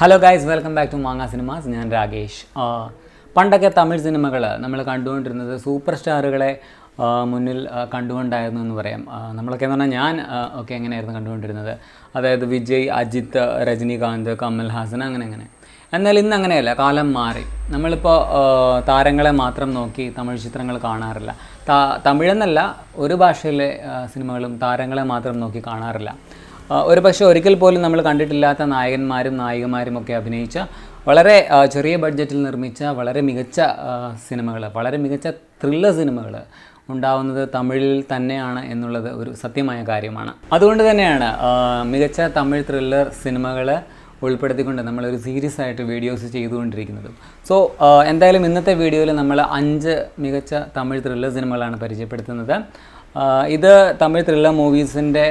hello guys welcome back to Manga cinemas ഞാൻ രാകേഷ് പണ്ടൊക്കെ തമിഴ് സിനിമകൾ നമ്മൾ കണ്ടുകൊണ്ടിരുന്നത് സൂപ്പർ സ്റ്റാറുകളെ മുന്നിൽ കണ്ടുകൊണ്ടായിരുന്നു എന്ന് പറയാം നമ്മളൊക്കെ എന്ന് പറഞ്ഞാൽ ഞാൻ ഒക്കെ എങ്ങനെയായിരുന്നു കണ്ടുകൊണ്ടിരുന്നത് അതായത് വിജയ് അജിത്ത് രജനീകാന്ത് കമൽ ഹാസൻ അങ്ങനെ അങ്ങനെ എന്നാൽ ഇന്ന് അങ്ങനെയല്ല കാലം മാറി നമ്മളിപ്പോൾ താരങ്ങളെ മാത്രം നോക്കി തമിഴ് ചിത്രങ്ങൾ കാണാറില്ല തമിഴെന്നല്ല ഒരു ഭാഷയിലെ സിനിമകളും താരങ്ങളെ മാത്രം നോക്കി കാണാറില്ല ഒരു പക്ഷേ ഒരിക്കൽ പോലും നമ്മൾ കണ്ടിട്ടില്ലാത്ത നായകന്മാരും നായികമാരും ഒക്കെ അഭിനയിച്ച വളരെ ചെറിയ ബഡ്ജറ്റിൽ നിർമ്മിച്ച വളരെ മികച്ച സിനിമകൾ വളരെ മികച്ച ത്രില്ലർ സിനിമകൾ ഉണ്ടാവുന്നത് തമിഴിൽ തന്നെയാണ് എന്നുള്ളത് ഒരു സത്യമായ കാര്യമാണ് അതുകൊണ്ട് തന്നെയാണ് മികച്ച തമിഴ് ത്രില്ലർ സിനിമകൾ ഉൾപ്പെടുത്തിക്കൊണ്ട് നമ്മളൊരു സീരീസ് ആയിട്ട് വീഡിയോസ് ചെയ്തുകൊണ്ടിരിക്കുന്നത് സോ എന്തായാലും ഇന്നത്തെ വീഡിയോയിൽ നമ്മൾ അഞ്ച് മികച്ച തമിഴ് ത്രില്ലർ സിനിമകളാണ് പരിചയപ്പെടുത്തുന്നത് ഇത് തമിഴ് ത്രില്ലർ മൂവീസിൻ്റെ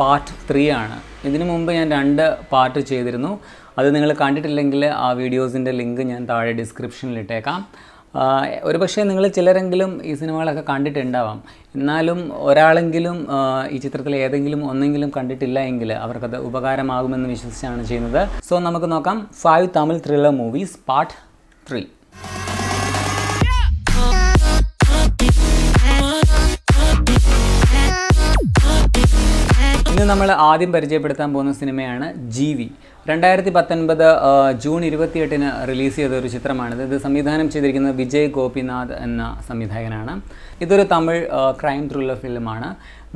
പാർട്ട് ത്രീ ആണ് ഇതിനു മുമ്പ് ഞാൻ രണ്ട് പാർട്ട് ചെയ്തിരുന്നു അത് നിങ്ങൾ കണ്ടിട്ടില്ലെങ്കിൽ ആ വീഡിയോസിൻ്റെ ലിങ്ക് ഞാൻ താഴെ ഡിസ്ക്രിപ്ഷനിൽ ഇട്ടേക്കാം ഒരു പക്ഷേ നിങ്ങൾ ചിലരെങ്കിലും ഈ സിനിമകളൊക്കെ കണ്ടിട്ടുണ്ടാവാം എന്നാലും ഒരാളെങ്കിലും ഈ ചിത്രത്തിൽ ഏതെങ്കിലും ഒന്നെങ്കിലും കണ്ടിട്ടില്ല എങ്കിൽ അവർക്കത് ഉപകാരമാകുമെന്ന് വിശ്വസിച്ചാണ് ചെയ്യുന്നത് സോ നമുക്ക് നോക്കാം five Tamil thriller movies part three നമ്മൾ ആദ്യം പരിചയപ്പെടുത്താൻ പോകുന്ന സിനിമയാണ് വി രണ്ടായിരത്തി പത്തൊൻപത് ജൂൺ ഇരുപത്തിയെട്ടിന് റിലീസ് ചെയ്ത ഒരു ചിത്രമാണിത് ഇത് സംവിധാനം ചെയ്തിരിക്കുന്നത് വിജയ് ഗോപിനാഥ് എന്ന സംവിധായകനാണ് ഇതൊരു തമിഴ് ക്രൈം ത്രില്ലർ ഫിലിമാണ്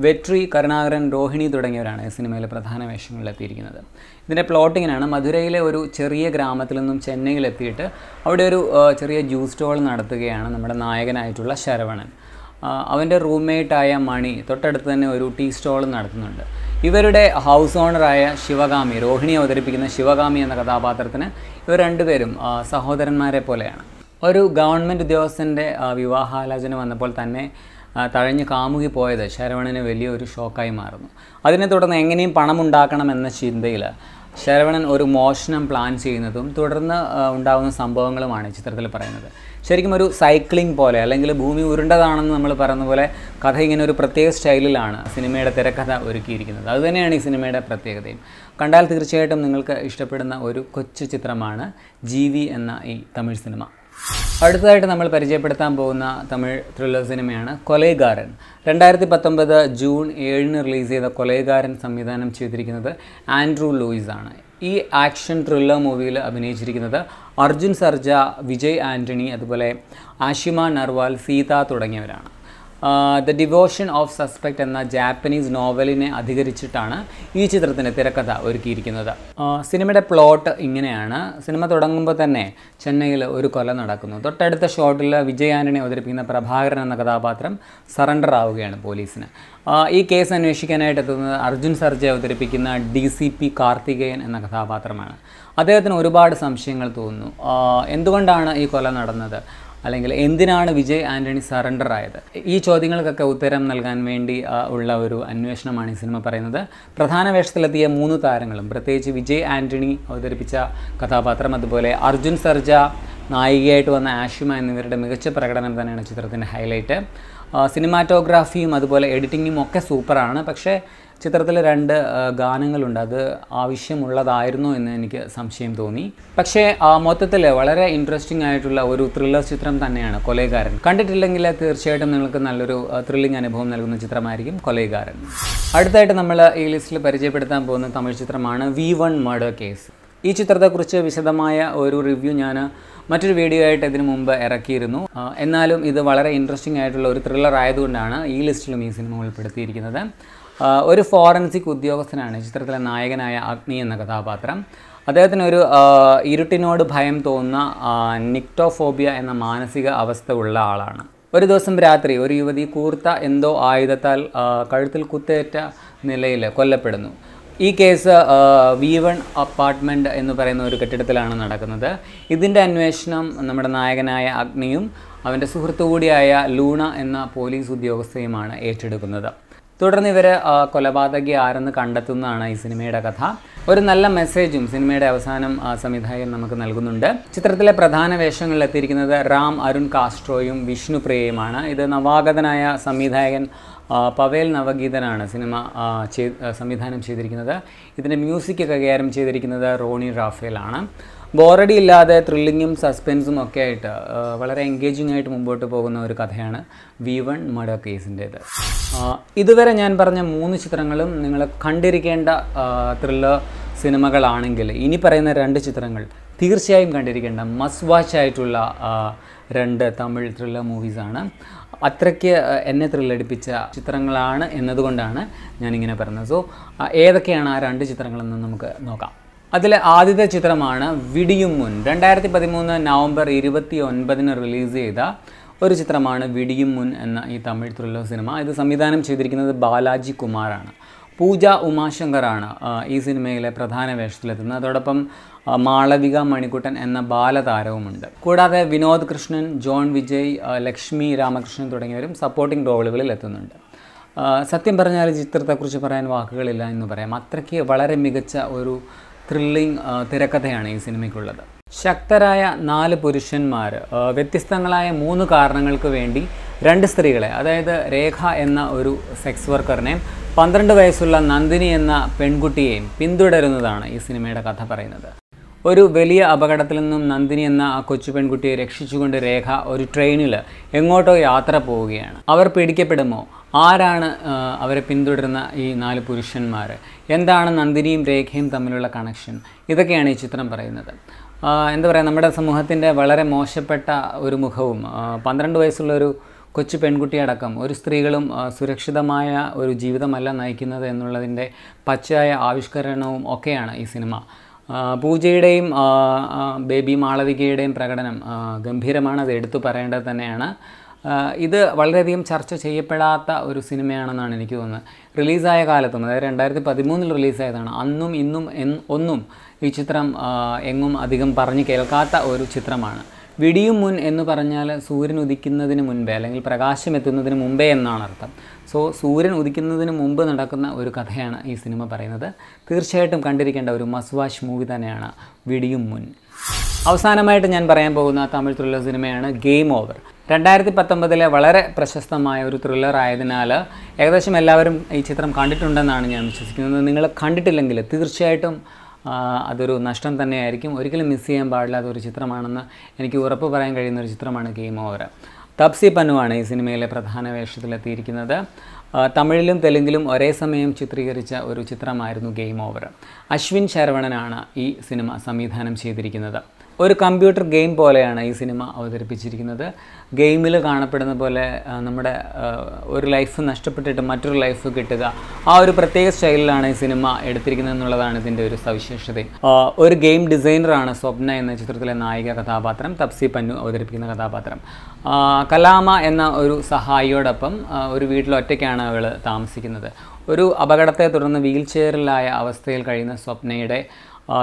വെട്രി കരുണാകരൻ രോഹിണി തുടങ്ങിയവരാണ് ഈ സിനിമയിലെ പ്രധാന വേഷങ്ങളിലെത്തിയിരിക്കുന്നത് ഇതിൻ്റെ പ്ലോട്ടിങ്ങിനാണ് മധുരയിലെ ഒരു ചെറിയ ഗ്രാമത്തിൽ നിന്നും ചെന്നൈയിലെത്തിയിട്ട് അവിടെ ഒരു ചെറിയ ജ്യൂസ് സ്റ്റോൾ നടത്തുകയാണ് നമ്മുടെ നായകനായിട്ടുള്ള ശരവണൻ അവൻ്റെ റൂംമേറ്റായ മണി തൊട്ടടുത്ത് തന്നെ ഒരു ടീ സ്റ്റോൾ നടത്തുന്നുണ്ട് ഇവരുടെ ഹൗസ് ഓണറായ ശിവകാമി രോഹിണി അവതരിപ്പിക്കുന്ന ശിവകാമി എന്ന കഥാപാത്രത്തിന് ഇവർ രണ്ടുപേരും സഹോദരന്മാരെ പോലെയാണ് ഒരു ഗവൺമെൻറ് ഉദ്യോഗസ്ഥൻ്റെ വിവാഹാലോചന വന്നപ്പോൾ തന്നെ തഴഞ്ഞ് കാമുകി പോയത് ശരവണന് വലിയൊരു ഷോക്കായി മാറുന്നു അതിനെ തുടർന്ന് എങ്ങനെയും പണം ഉണ്ടാക്കണം എന്ന ചിന്തയിൽ ശരവണൻ ഒരു മോഷണം പ്ലാൻ ചെയ്യുന്നതും തുടർന്ന് ഉണ്ടാകുന്ന സംഭവങ്ങളുമാണ് ചിത്രത്തിൽ പറയുന്നത് ശരിക്കും ഒരു സൈക്ലിംഗ് പോലെ അല്ലെങ്കിൽ ഭൂമി ഉരുണ്ടതാണെന്ന് നമ്മൾ പറയുന്ന പോലെ കഥ ഇങ്ങനെ ഒരു പ്രത്യേക സ്റ്റൈലിലാണ് സിനിമയുടെ തിരക്കഥ ഒരുക്കിയിരിക്കുന്നത് അതുതന്നെയാണ് ഈ സിനിമയുടെ പ്രത്യേകതയും കണ്ടാൽ തീർച്ചയായിട്ടും നിങ്ങൾക്ക് ഇഷ്ടപ്പെടുന്ന ഒരു കൊച്ചു ചിത്രമാണ് ജീവി എന്ന ഈ തമിഴ് സിനിമ അടുത്തതായിട്ട് നമ്മൾ പരിചയപ്പെടുത്താൻ പോകുന്ന തമിഴ് ത്രില്ലർ സിനിമയാണ് കൊലൈകാരൻ രണ്ടായിരത്തി പത്തൊമ്പത് ജൂൺ ഏഴിന് റിലീസ് ചെയ്ത കൊലൈകാരൻ സംവിധാനം ചെയ്തിരിക്കുന്നത് ആൻഡ്രൂ ലൂയിസ് ആണ് ഈ ആക്ഷൻ ത്രില്ലർ മൂവിയിൽ അഭിനയിച്ചിരിക്കുന്നത് അർജുൻ സർജ വിജയ് ആൻ്റണി അതുപോലെ ആഷിമ നർവാൽ സീത തുടങ്ങിയവരാണ് ദ ഡിവോഷൻ ഓഫ് സസ്പെക്ട് എന്ന ജാപ്പനീസ് നോവലിനെ അധികരിച്ചിട്ടാണ് ഈ ചിത്രത്തിൻ്റെ തിരക്കഥ ഒരുക്കിയിരിക്കുന്നത് സിനിമയുടെ പ്ലോട്ട് ഇങ്ങനെയാണ് സിനിമ തുടങ്ങുമ്പോൾ തന്നെ ചെന്നൈയിൽ ഒരു കൊല നടക്കുന്നു തൊട്ടടുത്ത ഷോട്ടിൽ വിജയാനനെ അവതരിപ്പിക്കുന്ന പ്രഭാകരൻ എന്ന കഥാപാത്രം സറണ്ടർ ആവുകയാണ് പോലീസിന് ഈ കേസ് അന്വേഷിക്കാനായിട്ട് എത്തുന്നത് അർജുൻ സർജെ അവതരിപ്പിക്കുന്ന ഡി സി പി കാർത്തികേയൻ എന്ന കഥാപാത്രമാണ് അദ്ദേഹത്തിന് ഒരുപാട് സംശയങ്ങൾ തോന്നുന്നു എന്തുകൊണ്ടാണ് ഈ കൊല നടന്നത് അല്ലെങ്കിൽ എന്തിനാണ് വിജയ് ആൻ്റണി സറണ്ടർ ആയത് ഈ ചോദ്യങ്ങൾക്കൊക്കെ ഉത്തരം നൽകാൻ വേണ്ടി ഉള്ള ഒരു അന്വേഷണമാണ് ഈ സിനിമ പറയുന്നത് പ്രധാന വേഷത്തിലെത്തിയ മൂന്ന് താരങ്ങളും പ്രത്യേകിച്ച് വിജയ് ആൻ്റണി അവതരിപ്പിച്ച കഥാപാത്രം അതുപോലെ അർജുൻ സർജ നായികയായിട്ട് വന്ന ആഷിമ എന്നിവരുടെ മികച്ച പ്രകടനം തന്നെയാണ് ചിത്രത്തിൻ്റെ ഹൈലൈറ്റ് സിനിമാറ്റോഗ്രാഫിയും അതുപോലെ എഡിറ്റിങ്ങും ഒക്കെ സൂപ്പറാണ് പക്ഷേ ചിത്രത്തിൽ രണ്ട് ഗാനങ്ങളുണ്ട് അത് ആവശ്യമുള്ളതായിരുന്നു എന്ന് എനിക്ക് സംശയം തോന്നി പക്ഷേ മൊത്തത്തിൽ വളരെ ഇൻട്രസ്റ്റിംഗ് ആയിട്ടുള്ള ഒരു ത്രില്ലർ ചിത്രം തന്നെയാണ് കൊലയകാരൻ കണ്ടിട്ടില്ലെങ്കിൽ തീർച്ചയായിട്ടും നിങ്ങൾക്ക് നല്ലൊരു ത്രില്ലിംഗ് അനുഭവം നൽകുന്ന ചിത്രമായിരിക്കും കൊലയകാരൻ അടുത്തായിട്ട് നമ്മൾ ഈ ലിസ്റ്റിൽ പരിചയപ്പെടുത്താൻ പോകുന്ന തമിഴ് ചിത്രമാണ് വി വൺ മർഡർ കേസ് ഈ ചിത്രത്തെക്കുറിച്ച് വിശദമായ ഒരു റിവ്യൂ ഞാൻ മറ്റൊരു വീഡിയോ ആയിട്ട് ഇതിനു മുമ്പ് ഇറക്കിയിരുന്നു എന്നാലും ഇത് വളരെ ഇൻട്രസ്റ്റിംഗ് ആയിട്ടുള്ള ഒരു ത്രില്ലർ ആയതുകൊണ്ടാണ് ഈ ലിസ്റ്റിലും ഈ സിനിമ ഉൾപ്പെടുത്തിയിരിക്കുന്നത് ഒരു ഫോറൻസിക് ഉദ്യോഗസ്ഥനാണ് ചിത്രത്തിലെ നായകനായ അഗ്നി എന്ന കഥാപാത്രം അദ്ദേഹത്തിനൊരു ഇരുട്ടിനോട് ഭയം തോന്നുന്ന നിക്ടോഫോബിയ എന്ന മാനസിക അവസ്ഥ ഉള്ള ആളാണ് ഒരു ദിവസം രാത്രി ഒരു യുവതി കൂർത്ത എന്തോ ആയുധത്താൽ കഴുത്തിൽ കുത്തേറ്റ നിലയിൽ കൊല്ലപ്പെടുന്നു ഈ കേസ് വി വൺ അപ്പാർട്ട്മെൻറ്റ് എന്ന് പറയുന്ന ഒരു കെട്ടിടത്തിലാണ് നടക്കുന്നത് ഇതിൻ്റെ അന്വേഷണം നമ്മുടെ നായകനായ അഗ്നിയും അവൻ്റെ സുഹൃത്തു കൂടിയായ ലൂണ എന്ന പോലീസ് ഉദ്യോഗസ്ഥയുമാണ് ഏറ്റെടുക്കുന്നത് തുടർന്ന് ഇവർ കൊലപാതകി ആരെന്ന് കണ്ടെത്തുന്നതാണ് ഈ സിനിമയുടെ കഥ ഒരു നല്ല മെസ്സേജും സിനിമയുടെ അവസാനം സംവിധായകൻ നമുക്ക് നൽകുന്നുണ്ട് ചിത്രത്തിലെ പ്രധാന വേഷങ്ങളിൽ എത്തിയിരിക്കുന്നത് റാം അരുൺ കാസ്ട്രോയും വിഷ്ണു പ്രിയയുമാണ് ഇത് നവാഗതനായ സംവിധായകൻ പവേൽ നവഗീതനാണ് സിനിമ സംവിധാനം ചെയ്തിരിക്കുന്നത് ഇതിൻ്റെ മ്യൂസിക് കൈകാര്യം ചെയ്തിരിക്കുന്നത് റോണി റാഫേലാണ് ബോറടി ഇല്ലാതെ ത്രില്ലിങ്ങും സസ്പെൻസും ഒക്കെ ആയിട്ട് വളരെ എൻഗേജിംഗ് ആയിട്ട് മുമ്പോട്ട് പോകുന്ന ഒരു കഥയാണ് വി വൺ മർഡർ കേസിൻ്റേത് ഇതുവരെ ഞാൻ പറഞ്ഞ മൂന്ന് ചിത്രങ്ങളും നിങ്ങൾ കണ്ടിരിക്കേണ്ട ത്രില്ലർ സിനിമകളാണെങ്കിൽ ഇനി പറയുന്ന രണ്ട് ചിത്രങ്ങൾ തീർച്ചയായും കണ്ടിരിക്കേണ്ട മസ് വാച്ച് ആയിട്ടുള്ള രണ്ട് തമിഴ് ത്രില്ലർ മൂവീസാണ് അത്രയ്ക്ക് എന്നെ ത്രില്ലടിപ്പിച്ച ചിത്രങ്ങളാണ് എന്നതുകൊണ്ടാണ് ഞാനിങ്ങനെ പറഞ്ഞത് സോ ഏതൊക്കെയാണ് ആ രണ്ട് ചിത്രങ്ങളെന്ന് നമുക്ക് നോക്കാം അതിലെ ആദ്യത്തെ ചിത്രമാണ് വിടിയും മുൻ രണ്ടായിരത്തി പതിമൂന്ന് നവംബർ ഇരുപത്തി ഒൻപതിന് റിലീസ് ചെയ്ത ഒരു ചിത്രമാണ് വിടിയും മുൻ എന്ന ഈ തമിഴ് ത്രില്ലർ സിനിമ ഇത് സംവിധാനം ചെയ്തിരിക്കുന്നത് ബാലാജി കുമാറാണ് പൂജ ഉമാശങ്കറാണ് ഈ സിനിമയിലെ പ്രധാന വേഷത്തിലെത്തുന്നത് അതോടൊപ്പം മാളവിക മണിക്കുട്ടൻ എന്ന ബാലതാരവുമുണ്ട് കൂടാതെ വിനോദ് കൃഷ്ണൻ ജോൺ വിജയ് ലക്ഷ്മി രാമകൃഷ്ണൻ തുടങ്ങിയവരും സപ്പോർട്ടിംഗ് റോളുകളിൽ എത്തുന്നുണ്ട് സത്യം പറഞ്ഞാൽ ചിത്രത്തെക്കുറിച്ച് പറയാൻ വാക്കുകളില്ല എന്ന് പറയാം അത്രയ്ക്ക് വളരെ മികച്ച ഒരു ത്രില്ലിംഗ് തിരക്കഥയാണ് ഈ സിനിമയ്ക്കുള്ളത് ശക്തരായ നാല് പുരുഷന്മാർ വ്യത്യസ്തങ്ങളായ മൂന്ന് കാരണങ്ങൾക്ക് വേണ്ടി രണ്ട് സ്ത്രീകളെ അതായത് രേഖ എന്ന ഒരു സെക്സ് വർക്കറിനെയും പന്ത്രണ്ട് വയസ്സുള്ള നന്ദിനി എന്ന പെൺകുട്ടിയെയും പിന്തുടരുന്നതാണ് ഈ സിനിമയുടെ കഥ പറയുന്നത് ഒരു വലിയ അപകടത്തിൽ നിന്നും നന്ദിനി എന്ന ആ കൊച്ചു പെൺകുട്ടിയെ രക്ഷിച്ചുകൊണ്ട് രേഖ ഒരു ട്രെയിനിൽ എങ്ങോട്ടോ യാത്ര പോവുകയാണ് അവർ പിടിക്കപ്പെടുമോ ആരാണ് അവരെ പിന്തുടരുന്ന ഈ നാല് പുരുഷന്മാർ എന്താണ് നന്ദിനിയും രേഖയും തമ്മിലുള്ള കണക്ഷൻ ഇതൊക്കെയാണ് ഈ ചിത്രം പറയുന്നത് എന്താ പറയുക നമ്മുടെ സമൂഹത്തിൻ്റെ വളരെ മോശപ്പെട്ട ഒരു മുഖവും പന്ത്രണ്ട് വയസ്സുള്ളൊരു കൊച്ചു പെൺകുട്ടിയടക്കം ഒരു സ്ത്രീകളും സുരക്ഷിതമായ ഒരു ജീവിതമല്ല നയിക്കുന്നത് എന്നുള്ളതിൻ്റെ പച്ചയായ ആവിഷ്കരണവും ഒക്കെയാണ് ഈ സിനിമ പൂജയുടെയും ബേബി മാളവികയുടെയും പ്രകടനം ഗംഭീരമാണ് അത് എടുത്തു പറയേണ്ടത് തന്നെയാണ് ഇത് വളരെയധികം ചർച്ച ചെയ്യപ്പെടാത്ത ഒരു സിനിമയാണെന്നാണ് എനിക്ക് തോന്നുന്നത് റിലീസായ കാലത്തും അതായത് രണ്ടായിരത്തി പതിമൂന്നിൽ റിലീസായതാണ് അന്നും ഇന്നും ഒന്നും ഈ ചിത്രം എങ്ങും അധികം പറഞ്ഞു കേൾക്കാത്ത ഒരു ചിത്രമാണ് വിടിയും മുൻ എന്ന് പറഞ്ഞാൽ സൂര്യൻ ഉദിക്കുന്നതിന് മുൻപേ അല്ലെങ്കിൽ പ്രകാശം എത്തുന്നതിന് മുമ്പേ എന്നാണ് അർത്ഥം സോ സൂര്യൻ ഉദിക്കുന്നതിന് മുമ്പ് നടക്കുന്ന ഒരു കഥയാണ് ഈ സിനിമ പറയുന്നത് തീർച്ചയായിട്ടും കണ്ടിരിക്കേണ്ട ഒരു മസ്വാഷ് മൂവി തന്നെയാണ് വിടിയും മുൻ അവസാനമായിട്ട് ഞാൻ പറയാൻ പോകുന്ന തമിഴ് ത്രില്ലർ സിനിമയാണ് ഗെയിം ഓവർ രണ്ടായിരത്തി പത്തൊമ്പതിലെ വളരെ പ്രശസ്തമായ ഒരു ത്രില്ലർ ആയതിനാൽ ഏകദേശം എല്ലാവരും ഈ ചിത്രം കണ്ടിട്ടുണ്ടെന്നാണ് ഞാൻ വിശ്വസിക്കുന്നത് നിങ്ങൾ കണ്ടിട്ടില്ലെങ്കിൽ തീർച്ചയായിട്ടും അതൊരു നഷ്ടം തന്നെയായിരിക്കും ഒരിക്കലും മിസ് ചെയ്യാൻ പാടില്ലാത്ത ഒരു ചിത്രമാണെന്ന് എനിക്ക് ഉറപ്പ് പറയാൻ കഴിയുന്ന ഒരു ചിത്രമാണ് ഗെയിം ഓവർ തപ്സി പനുവാണ് ഈ സിനിമയിലെ പ്രധാന വേഷത്തിലെത്തിയിരിക്കുന്നത് തമിഴിലും തെലുങ്കിലും ഒരേ സമയം ചിത്രീകരിച്ച ഒരു ചിത്രമായിരുന്നു ഗെയിം ഓവർ അശ്വിൻ ശരവണനാണ് ഈ സിനിമ സംവിധാനം ചെയ്തിരിക്കുന്നത് ഒരു കമ്പ്യൂട്ടർ ഗെയിം പോലെയാണ് ഈ സിനിമ അവതരിപ്പിച്ചിരിക്കുന്നത് ഗെയിമിൽ കാണപ്പെടുന്ന പോലെ നമ്മുടെ ഒരു ലൈഫ് നഷ്ടപ്പെട്ടിട്ട് മറ്റൊരു ലൈഫ് കിട്ടുക ആ ഒരു പ്രത്യേക സ്റ്റൈലിലാണ് ഈ സിനിമ എടുത്തിരിക്കുന്നത് എന്നുള്ളതാണ് ഇതിൻ്റെ ഒരു സവിശേഷത ഒരു ഗെയിം ഡിസൈനറാണ് സ്വപ്ന എന്ന ചിത്രത്തിലെ നായിക കഥാപാത്രം തപ്സി പന്നു അവതരിപ്പിക്കുന്ന കഥാപാത്രം കലാമ എന്ന ഒരു സഹായിയോടൊപ്പം ഒരു വീട്ടിൽ ഒറ്റയ്ക്കാണ് അവൾ താമസിക്കുന്നത് ഒരു അപകടത്തെ തുടർന്ന് വീൽ ചെയറിലായ അവസ്ഥയിൽ കഴിയുന്ന സ്വപ്നയുടെ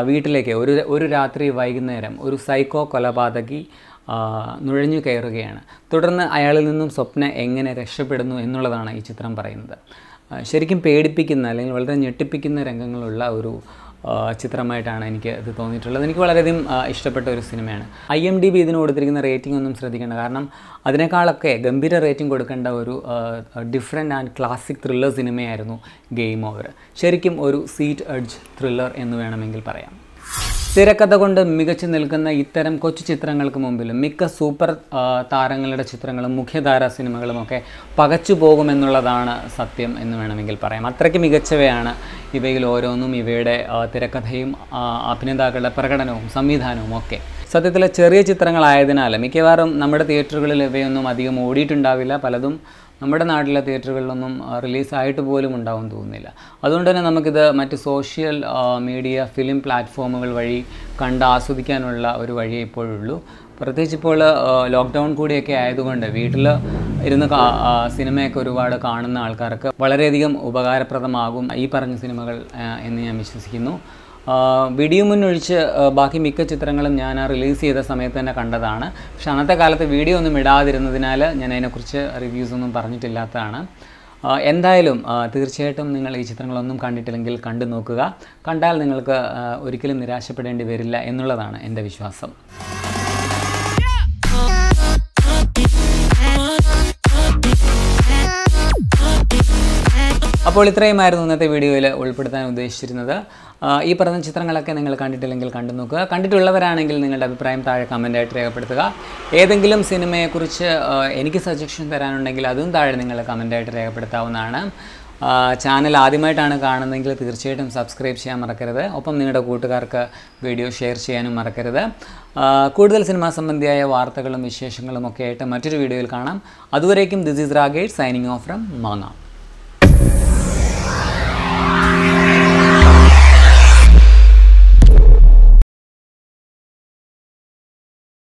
വീട്ടിലേക്ക് ഒരു ഒരു രാത്രി വൈകുന്നേരം ഒരു സൈക്കോ കൊലപാതകി നുഴഞ്ഞു കയറുകയാണ് തുടർന്ന് അയാളിൽ നിന്നും സ്വപ്ന എങ്ങനെ രക്ഷപ്പെടുന്നു എന്നുള്ളതാണ് ഈ ചിത്രം പറയുന്നത് ശരിക്കും പേടിപ്പിക്കുന്ന അല്ലെങ്കിൽ വളരെ ഞെട്ടിപ്പിക്കുന്ന രംഗങ്ങളുള്ള ഒരു ചിത്രമായിട്ടാണ് എനിക്ക് ഇത് തോന്നിയിട്ടുള്ളത് എനിക്ക് വളരെയധികം ഇഷ്ടപ്പെട്ട ഒരു സിനിമയാണ് ഐ എം ഡി ബി ഇതിന് കൊടുത്തിരിക്കുന്ന റേറ്റിംഗ് ഒന്നും ശ്രദ്ധിക്കേണ്ട കാരണം അതിനേക്കാളൊക്കെ ഗംഭീര റേറ്റിംഗ് കൊടുക്കേണ്ട ഒരു ഡിഫറെൻ്റ് ആൻഡ് ക്ലാസിക് ത്രില്ലർ സിനിമയായിരുന്നു ഗെയിം ഓവർ ശരിക്കും ഒരു സീറ്റ് എഡ്ജ് ത്രില്ലർ എന്ന് വേണമെങ്കിൽ പറയാം തിരക്കഥ കൊണ്ട് മികച്ചു നിൽക്കുന്ന ഇത്തരം കൊച്ചു ചിത്രങ്ങൾക്ക് മുമ്പിലും മിക്ക സൂപ്പർ താരങ്ങളുടെ ചിത്രങ്ങളും മുഖ്യധാര സിനിമകളുമൊക്കെ പകച്ചു പോകുമെന്നുള്ളതാണ് സത്യം എന്ന് വേണമെങ്കിൽ പറയാം അത്രയ്ക്ക് മികച്ചവയാണ് ഇവയിൽ ഓരോന്നും ഇവയുടെ തിരക്കഥയും അഭിനേതാക്കളുടെ പ്രകടനവും സംവിധാനവും ഒക്കെ സത്യത്തിലെ ചെറിയ ചിത്രങ്ങളായതിനാൽ മിക്കവാറും നമ്മുടെ തിയേറ്ററുകളിൽ ഇവയൊന്നും അധികം ഓടിയിട്ടുണ്ടാവില്ല പലതും നമ്മുടെ നാട്ടിലെ തിയേറ്ററുകളിലൊന്നും റിലീസായിട്ട് പോലും ഉണ്ടാവും തോന്നുന്നില്ല അതുകൊണ്ട് തന്നെ നമുക്കിത് മറ്റ് സോഷ്യൽ മീഡിയ ഫിലിം പ്ലാറ്റ്ഫോമുകൾ വഴി കണ്ട് ആസ്വദിക്കാനുള്ള ഒരു വഴിയേ ഇപ്പോഴുള്ളൂ പ്രത്യേകിച്ച് ഇപ്പോൾ ലോക്ക്ഡൗൺ കൂടിയൊക്കെ ആയതുകൊണ്ട് വീട്ടിൽ ഇരുന്ന് സിനിമയൊക്കെ ഒരുപാട് കാണുന്ന ആൾക്കാർക്ക് വളരെയധികം ഉപകാരപ്രദമാകും ഈ പറഞ്ഞ സിനിമകൾ എന്ന് ഞാൻ വിശ്വസിക്കുന്നു മുന്നൊഴിച്ച് ബാക്കി മിക്ക ചിത്രങ്ങളും ഞാൻ ആ റിലീസ് ചെയ്ത സമയത്ത് തന്നെ കണ്ടതാണ് പക്ഷേ അന്നത്തെ കാലത്ത് വീഡിയോ ഒന്നും ഇടാതിരുന്നതിനാൽ ഞാൻ അതിനെക്കുറിച്ച് റിവ്യൂസ് ഒന്നും പറഞ്ഞിട്ടില്ലാത്തതാണ് എന്തായാലും തീർച്ചയായിട്ടും നിങ്ങൾ ഈ ചിത്രങ്ങളൊന്നും കണ്ടിട്ടില്ലെങ്കിൽ കണ്ടു നോക്കുക കണ്ടാൽ നിങ്ങൾക്ക് ഒരിക്കലും നിരാശപ്പെടേണ്ടി വരില്ല എന്നുള്ളതാണ് എൻ്റെ വിശ്വാസം അപ്പോൾ ഇത്രയുമായിരുന്നു ഇന്നത്തെ വീഡിയോയിൽ ഉൾപ്പെടുത്താൻ ഉദ്ദേശിച്ചിരുന്നത് ഈ പറഞ്ഞ ചിത്രങ്ങളൊക്കെ നിങ്ങൾ കണ്ടിട്ടില്ലെങ്കിൽ കണ്ടു നോക്കുക കണ്ടിട്ടുള്ളവരാണെങ്കിൽ നിങ്ങളുടെ അഭിപ്രായം താഴെ കമൻറ്റായിട്ട് രേഖപ്പെടുത്തുക ഏതെങ്കിലും സിനിമയെക്കുറിച്ച് എനിക്ക് സജഷൻ തരാനുണ്ടെങ്കിൽ അതും താഴെ നിങ്ങൾ കമൻറ്റായിട്ട് രേഖപ്പെടുത്താവുന്നതാണ് ചാനൽ ആദ്യമായിട്ടാണ് കാണുന്നതെങ്കിൽ തീർച്ചയായിട്ടും സബ്സ്ക്രൈബ് ചെയ്യാൻ മറക്കരുത് ഒപ്പം നിങ്ങളുടെ കൂട്ടുകാർക്ക് വീഡിയോ ഷെയർ ചെയ്യാനും മറക്കരുത് കൂടുതൽ സിനിമാ സംബന്ധിയായ വാർത്തകളും വിശേഷങ്ങളും ഒക്കെ ആയിട്ട് മറ്റൊരു വീഡിയോയിൽ കാണാം അതുവരേക്കും this is Rakesh signing off from മാങ്ങാം